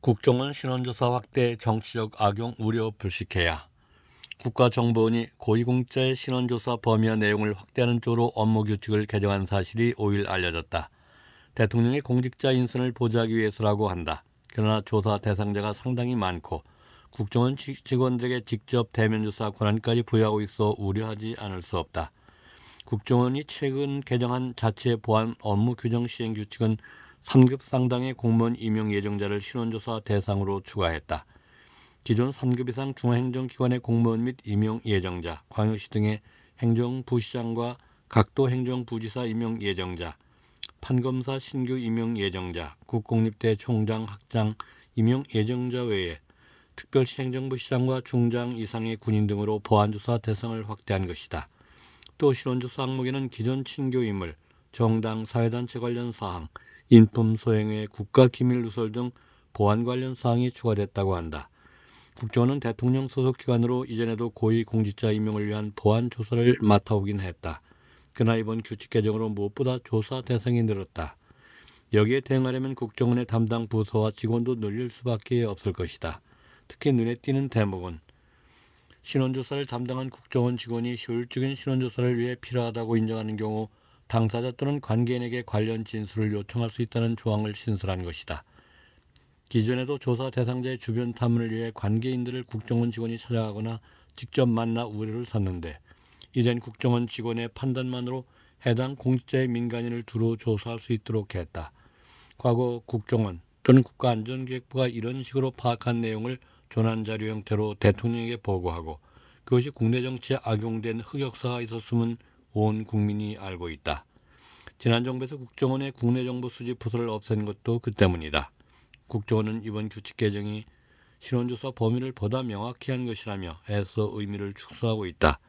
국정원 신원조사 확대 정치적 악용 우려 불식해야 국가정보원이 고위공자의 신원조사 범위와 내용을 확대하는 쪽으로 업무 규칙을 개정한 사실이 5일 알려졌다. 대통령의 공직자 인선을 보좌하기 위해서라고 한다. 그러나 조사 대상자가 상당히 많고 국정원 직원들에게 직접 대면 조사 권한까지 부여하고 있어 우려하지 않을 수 없다. 국정원이 최근 개정한 자체 보안 업무 규정 시행 규칙은 3급 상당의 공무원 임용 예정자를 신원조사 대상으로 추가했다. 기존 3급 이상 중앙행정기관의 공무원 및 임용 예정자, 광역시 등의 행정부시장과 각도 행정부지사 임용 예정자, 판검사 신규 임용 예정자, 국공립대 총장 학장 임용 예정자 외에 특별시 행정부 시장과 중장 이상의 군인 등으로 보안조사 대상을 확대한 것이다. 또 실원조사 항목에는 기존 친교 임을 정당, 사회단체 관련 사항, 인품 소행의 국가기밀 누설 등 보안 관련 사항이 추가됐다고 한다. 국정원은 대통령 소속 기관으로 이전에도 고위 공직자 임명을 위한 보안 조사를 맡아오긴 했다. 그러나 이번 규칙 개정으로 무엇보다 조사 대상이 늘었다. 여기에 대응하려면 국정원의 담당 부서와 직원도 늘릴 수밖에 없을 것이다. 특히 눈에 띄는 대목은 신원조사를 담당한 국정원 직원이 효율적인 신원조사를 위해 필요하다고 인정하는 경우 당사자 또는 관계인에게 관련 진술을 요청할 수 있다는 조항을 신설한 것이다. 기존에도 조사 대상자의 주변 탐문을 위해 관계인들을 국정원 직원이 찾아가거나 직접 만나 우려를 샀는데 이젠 국정원 직원의 판단만으로 해당 공직자의 민간인을 두루 조사할 수 있도록 했다. 과거 국정원 또는 국가안전기획부가 이런 식으로 파악한 내용을 조난자료 형태로 대통령에게 보고하고 그것이 국내 정치에 악용된 흑역사가 있었음은 온 국민이 알고 있다. 지난 정부에서 국정원의 국내 정보 수집 부서를 없앤 것도 그 때문이다. 국정원은 이번 규칙 개정이 신원조사 범위를 보다 명확히 한 것이라며 애써 의미를 축소하고 있다.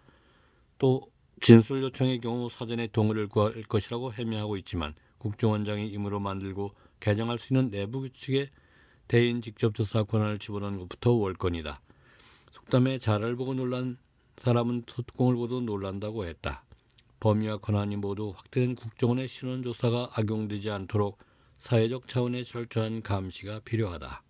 또 진술 요청의 경우 사전에 동의를 구할 것이라고 해명하고 있지만 국정원장이 임으로 만들고 개정할 수 있는 내부 규칙에 대인 직접 조사 권한을 집어넣은 것부터 월건이다. 속담에 자를 보고 놀란 사람은 소뚜을 보도 놀란다고 했다. 범위와 권한이 모두 확대된 국정원의 신원조사가 악용되지 않도록 사회적 차원의 철저한 감시가 필요하다.